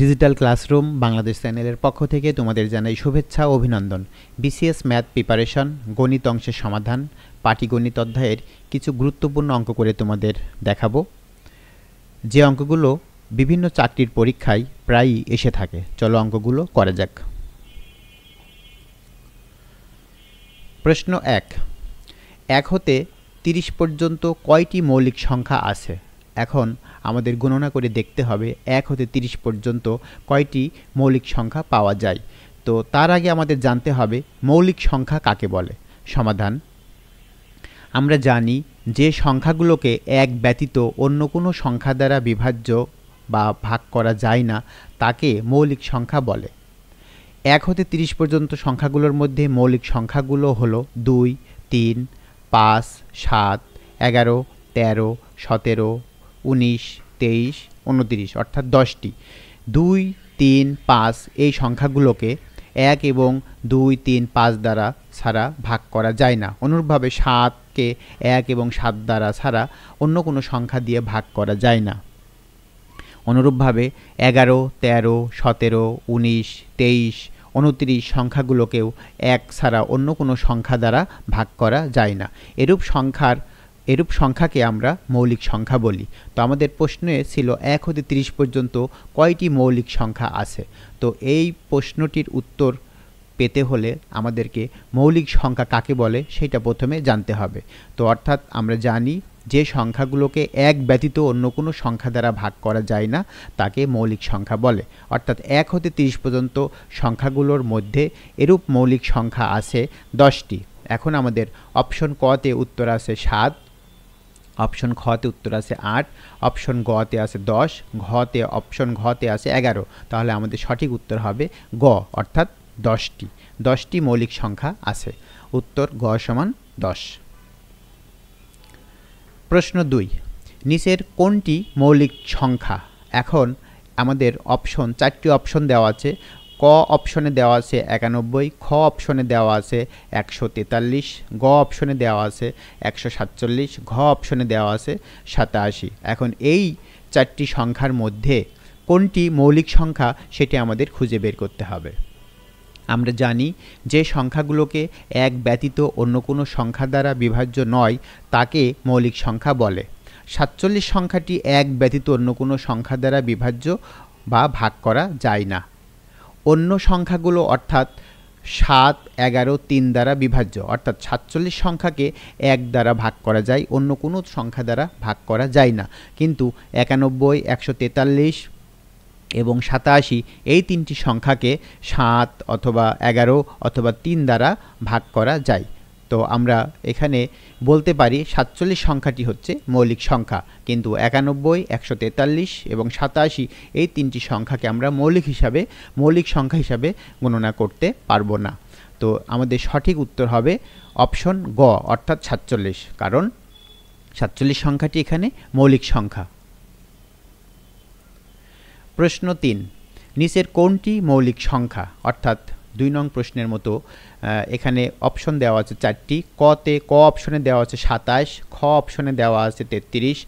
digital classroom Bangladesh চ্যানেলের পক্ষ থেকে তোমাদের জানাই শুভেচ্ছা অভিনন্দন বিসিএস ম্যাথ প্রিপারেশন গণিত অংশের সমাধান পাটিগণিত অধ্যায়ের কিছু গুরুত্বপূর্ণ অঙ্ক করে তোমাদের দেখাবো যে অঙ্কগুলো বিভিন্ন চাকরির পরীক্ষায় প্রায়ই এসে থাকে চলো অঙ্কগুলো করা যাক প্রশ্ন এক এক হতে তিরিশ পর্যন্ত কয়টি মৌলিক সংখ্যা আছে এখন আমাদের গণনা করে দেখতে হবে এক হতে তিরিশ পর্যন্ত কয়টি মৌলিক সংখ্যা পাওয়া যায় তো তার আগে আমাদের জানতে হবে মৌলিক সংখ্যা কাকে বলে সমাধান আমরা জানি যে সংখ্যাগুলোকে এক ব্যতীত অন্য কোনো সংখ্যা দ্বারা বিভাজ্য বা ভাগ করা যায় না তাকে মৌলিক সংখ্যা বলে এক হতে তিরিশ পর্যন্ত সংখ্যাগুলোর মধ্যে মৌলিক সংখ্যাগুলো হলো দুই তিন পাঁচ সাত এগারো তেরো সতেরো উনিশ তেইশ উনতিরিশ অর্থাৎ দশটি দুই তিন পাঁচ এই সংখ্যাগুলোকে এক এবং দুই তিন পাঁচ দ্বারা ছাড়া ভাগ করা যায় না অনুরূপভাবে সাতকে এক এবং সাত দ্বারা ছাড়া অন্য কোনো সংখ্যা দিয়ে ভাগ করা যায় না অনুরূপভাবে এগারো তেরো সতেরো উনিশ তেইশ উনত্রিশ সংখ্যাগুলোকেও এক ছাড়া অন্য কোনো সংখ্যা দ্বারা ভাগ করা যায় না এরূপ সংখ্যার এরূপ সংখ্যাকে আমরা মৌলিক সংখ্যা বলি তো আমাদের প্রশ্নে ছিল এক হতে তিরিশ পর্যন্ত কয়টি মৌলিক সংখ্যা আছে তো এই প্রশ্নটির উত্তর পেতে হলে আমাদেরকে মৌলিক সংখ্যা কাকে বলে সেটা প্রথমে জানতে হবে তো অর্থাৎ আমরা জানি যে সংখ্যাগুলোকে এক ব্যতীত অন্য কোনো সংখ্যা দ্বারা ভাগ করা যায় না তাকে মৌলিক সংখ্যা বলে অর্থাৎ এক হতে তিরিশ পর্যন্ত সংখ্যাগুলোর মধ্যে এরূপ মৌলিক সংখ্যা আছে দশটি এখন আমাদের অপশন কতে উত্তর আছে সাত অপশন খতে উত্তর আছে আট অপশন গতে আছে দশ ঘতে অপশন ঘতে আছে এগারো তাহলে আমাদের সঠিক উত্তর হবে গ অর্থাৎ দশটি দশটি মৌলিক সংখ্যা আছে উত্তর গ সমান দশ প্রশ্ন দুই নিচের কোনটি মৌলিক সংখ্যা এখন আমাদের অপশন চারটি অপশন দেওয়া আছে ক অপশনে দেওয়া আছে একানব্বই খ অপশনে দেওয়া আছে একশো তেতাল্লিশ গ অপশনে দেওয়া আছে একশো সাতচল্লিশ ঘ অপশনে দেওয়া আছে সাতাশি এখন এই চারটি সংখ্যার মধ্যে কোনটি মৌলিক সংখ্যা সেটি আমাদের খুঁজে বের করতে হবে আমরা জানি যে সংখ্যাগুলোকে এক ব্যতীত অন্য কোনো সংখ্যা দ্বারা বিভাজ্য নয় তাকে মৌলিক সংখ্যা বলে সাতচল্লিশ সংখ্যাটি এক ব্যতীত অন্য কোনো সংখ্যা দ্বারা বিভাজ্য বা ভাগ করা যায় না অন্য সংখ্যাগুলো অর্থাৎ সাত এগারো তিন দ্বারা বিভাজ্য অর্থাৎ সাতচল্লিশ সংখ্যাকে এক দ্বারা ভাগ করা যায় অন্য কোনো সংখ্যা দ্বারা ভাগ করা যায় না কিন্তু একানব্বই একশো তেতাল্লিশ এবং সাতাশি এই তিনটি সংখ্যাকে সাত অথবা এগারো অথবা তিন দ্বারা ভাগ করা যায় তো আমরা এখানে বলতে পারি সাতচল্লিশ সংখ্যাটি হচ্ছে মৌলিক সংখ্যা কিন্তু একানব্বই একশো তেতাল্লিশ এবং সাতাশি এই তিনটি সংখ্যাকে আমরা মৌলিক হিসাবে মৌলিক সংখ্যা হিসাবে গণনা করতে পারবো না তো আমাদের সঠিক উত্তর হবে অপশন গ অর্থাৎ সাতচল্লিশ কারণ সাতচল্লিশ সংখ্যাটি এখানে মৌলিক সংখ্যা প্রশ্ন তিন নিচের কোনটি মৌলিক সংখ্যা অর্থাৎ দুই নং প্রশ্নের মতো এখানে অপশন দেওয়া আছে চারটি ক তে ক অপশনে দেওয়া আছে সাতাশ খ অপশনে দেওয়া আছে তেত্রিশ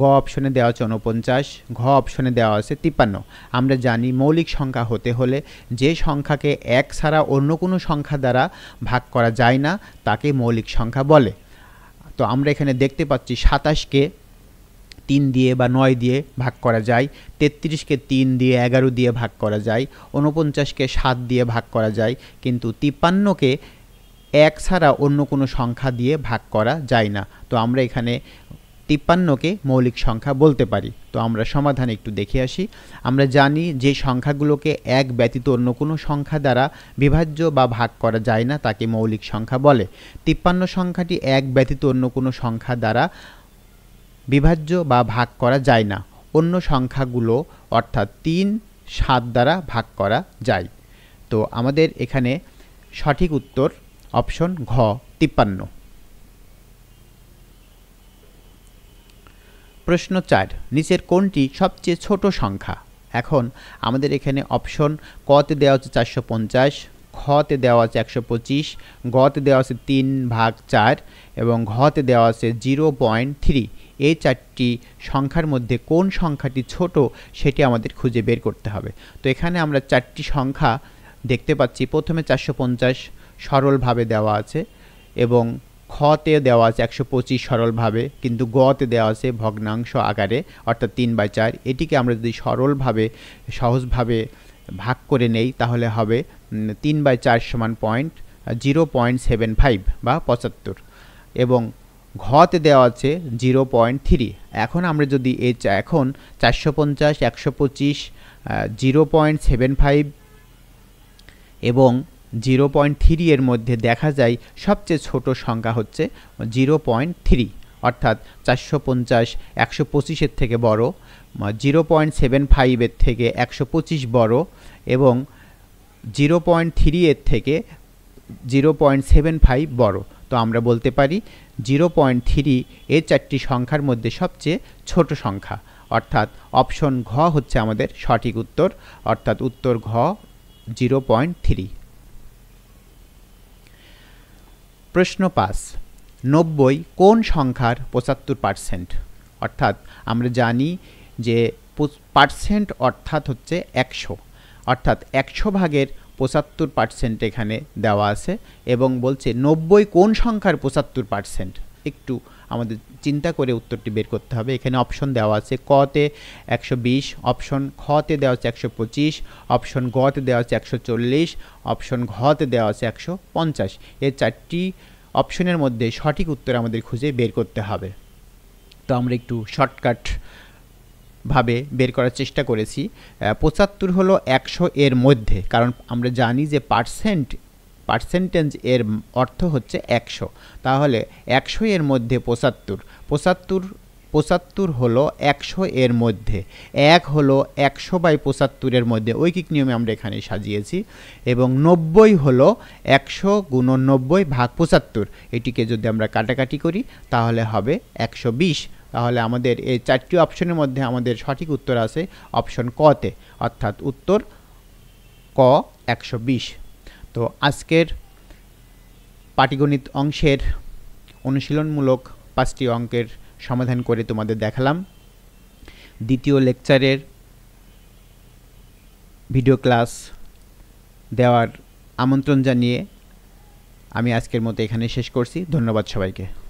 গ অপশনে দেওয়া আছে উনপঞ্চাশ ঘ অপশনে দেওয়া আছে তিপ্পান্ন আমরা জানি মৌলিক সংখ্যা হতে হলে যে সংখ্যাকে এক ছাড়া অন্য কোনো সংখ্যা দ্বারা ভাগ করা যায় না তাকে মৌলিক সংখ্যা বলে তো আমরা এখানে দেখতে পাচ্ছি সাতাশকে তিন দিয়ে বা নয় দিয়ে ভাগ করা যায় তেত্রিশকে তিন দিয়ে এগারো দিয়ে ভাগ করা যায় উনপঞ্চাশকে সাত দিয়ে ভাগ করা যায় কিন্তু তিপ্পান্নকে এক ছাড়া অন্য কোনো সংখ্যা দিয়ে ভাগ করা যায় না তো আমরা এখানে তিপ্পান্নকে মৌলিক সংখ্যা বলতে পারি তো আমরা সমাধান একটু দেখে আসি আমরা জানি যে সংখ্যাগুলোকে এক ব্যতীত অন্য কোনো সংখ্যা দ্বারা বিভাজ্য বা ভাগ করা যায় না তাকে মৌলিক সংখ্যা বলে তিপ্পান্ন সংখ্যাটি এক ব্যতীত অন্য কোনো সংখ্যা দ্বারা বিভাজ্য বা ভাগ করা যায় না অন্য সংখ্যাগুলো অর্থাৎ তিন সাত দ্বারা ভাগ করা যায় তো আমাদের এখানে সঠিক উত্তর অপশন ঘ তিপ্পান্ন প্রশ্ন চার নিচের কোনটি সবচেয়ে ছোট সংখ্যা এখন আমাদের এখানে অপশন কতে দেওয়া হচ্ছে চারশো পঞ্চাশ খতে দেওয়া আছে একশো পঁচিশ গতে দেওয়া আছে তিন ভাগ চার এবং ঘতে দেওয়া আছে জিরো পয়েন্ট থ্রি এই চারটি সংখ্যার মধ্যে কোন সংখ্যাটি ছোট সেটি আমাদের খুঁজে বের করতে হবে তো এখানে আমরা চারটি সংখ্যা দেখতে পাচ্ছি প্রথমে চারশো পঞ্চাশ সরলভাবে দেওয়া আছে এবং খতে দেওয়া আছে একশো পঁচিশ সরলভাবে কিন্তু গতে দেওয়া আছে ভগ্নাংশ আকারে অর্থাৎ তিন বাই চার এটিকে আমরা যদি সরলভাবে সহজভাবে ভাগ করে নেই তাহলে হবে তিন বাই চার সমান point zero point seven five বা পঁচাত্তর এবং ঘতে দেওয়া আছে জিরো পয়েন্ট থ্রি এখন আমরা যদি এ এখন চারশো পঞ্চাশ একশো পঁচিশ জিরো পয়েন্ট সেভেন ফাইভ এবং জিরো পয়েন্ট থ্রি এর মধ্যে দেখা যায় সবচেয়ে ছোট সংখ্যা হচ্ছে জিরো পয়েন্ট থ্রি অর্থাৎ চারশো পঞ্চাশ একশো পঁচিশের থেকে বড় জিরো পয়েন্ট সেভেন ফাইভের থেকে একশো পঁচিশ বড় এবং জিরো পয়েন্ট থ্রি এর থেকে জিরো পয়েন্ট সেভেন ফাইভ বড় তো আমরা বলতে পারি জিরো পয়েন্ট থ্রি এ চারটি সংখ্যার মধ্যে সবচেয়ে ছোট সংখ্যা অর্থাৎ অপশন ঘ হচ্ছে আমাদের সঠিক উত্তর অর্থাৎ উত্তর ঘ জিরো পয়েন্ট থ্রি প্রশ্ন পাঁচ নব্বই কোন সংখ্যার পঁচাত্তর পার্সেন্ট অর্থাৎ আমরা জানি যে পার্সেন্ট অর্থাৎ হচ্ছে একশো অর্থাৎ একশো ভাগের পঁচাত্তর পার্সেন্ট এখানে দেওয়া আছে এবং বলছে নব্বই কোন সংখ্যার পঁচাত্তর পার্সেন্ট একটু আমাদের চিন্তা করে উত্তরটি বের করতে হবে এখানে অপশন দেওয়া আছে কতে একশো বিশ অপশন খতে দেওয়া আছে একশো পঁচিশ অপশন গতে দেওয়া আছে একশো চল্লিশ অপশন ঘতে দেওয়া আছে একশো পঞ্চাশ এর চারটি অপশনের মধ্যে সঠিক উত্তর আমাদের খুঁজে বের করতে হবে তো আমরা একটু শর্টকাট ভাবে বের করার চেষ্টা করেছি পঁচাত্তর হলো একশো এর মধ্যে কারণ আমরা জানি যে পার্সেন্ট পার্সেন্টেজ এর অর্থ হচ্ছে একশো তাহলে একশো এর মধ্যে পঁচাত্তর পঁচাত্তর পঁচাত্তর হলো একশো এর মধ্যে এক হলো একশো বাই পঁচাত্তরের মধ্যে ঐকিক নিয়মে আমরা এখানে সাজিয়েছি এবং নব্বই হলো একশো গুণ নব্বই ভাগ পঁচাত্তর এটিকে যদি আমরা কাটাকাটি করি তাহলে হবে একশো বিশ তাহলে আমাদের এই চারটি অপশনের মধ্যে আমাদের সঠিক উত্তর আছে অপশন কতে অর্থাৎ উত্তর ক একশো বিশ তো আজকের পাটিগণিত অংশের অনুশীলনমূলক পাঁচটি অঙ্কের সমাধান করে তোমাদের দেখালাম দ্বিতীয় লেকচারের ভিডিও ক্লাস দেওয়ার আমন্ত্রণ জানিয়ে আমি আজকের মতো এখানে শেষ করছি ধন্যবাদ সবাইকে